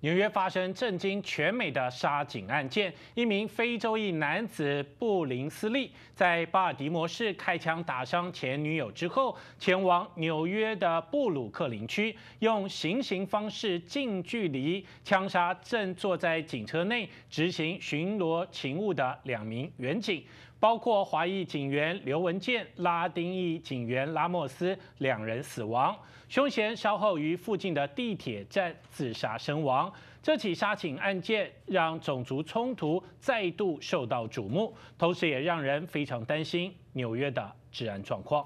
纽约发生震惊全美的杀警案件，一名非洲裔男子布林斯利在巴尔的摩市开枪打伤前女友之后，前往纽约的布鲁克林区，用行刑方式近距离枪杀正坐在警车内执行巡逻勤务的两名员警。包括华裔警员刘文健、拉丁裔警员拉莫斯两人死亡，凶嫌稍后于附近的地铁站自杀身亡。这起杀警案件让种族冲突再度受到瞩目，同时也让人非常担心纽约的治安状况。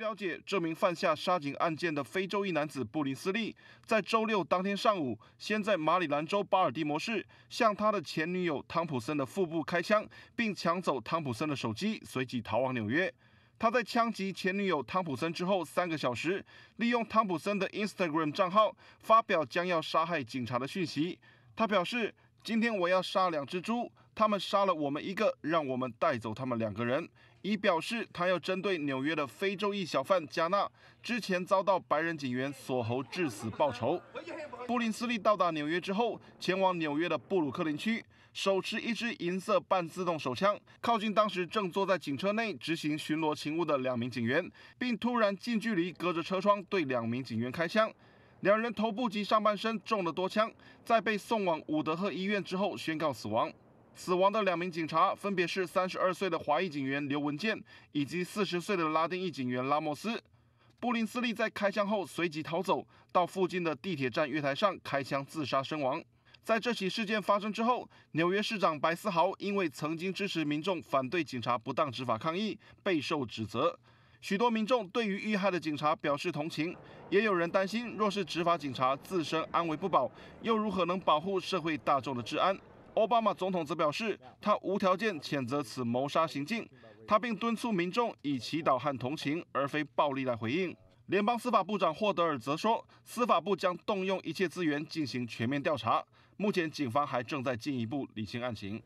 据了解，这名犯下杀警案件的非洲裔男子布林斯利，在周六当天上午，先在马里兰州巴尔的摩市向他的前女友汤普森的腹部开枪，并抢走汤普森的手机，随即逃往纽约。他在枪击前女友汤普森之后三个小时，利用汤普森的 Instagram 账号发表将要杀害警察的讯息。他表示。今天我要杀两只猪，他们杀了我们一个，让我们带走他们两个人，以表示他要针对纽约的非洲裔小贩加纳之前遭到白人警员锁喉致死报仇。布林斯利到达纽约之后，前往纽约的布鲁克林区，手持一支银色半自动手枪，靠近当时正坐在警车内执行巡逻勤务的两名警员，并突然近距离隔着车窗对两名警员开枪。两人头部及上半身中了多枪，在被送往伍德赫医院之后宣告死亡。死亡的两名警察分别是三十二岁的华裔警员刘文健以及四十岁的拉丁裔警员拉莫斯。布林斯利在开枪后随即逃走到附近的地铁站月台上开枪自杀身亡。在这起事件发生之后，纽约市长白思豪因为曾经支持民众反对警察不当执法抗议，备受指责。许多民众对于遇害的警察表示同情，也有人担心，若是执法警察自身安危不保，又如何能保护社会大众的治安？奥巴马总统则表示，他无条件谴责此谋杀行径，他并敦促民众以祈祷和同情而非暴力来回应。联邦司法部长霍德尔则说，司法部将动用一切资源进行全面调查，目前警方还正在进一步理清案情。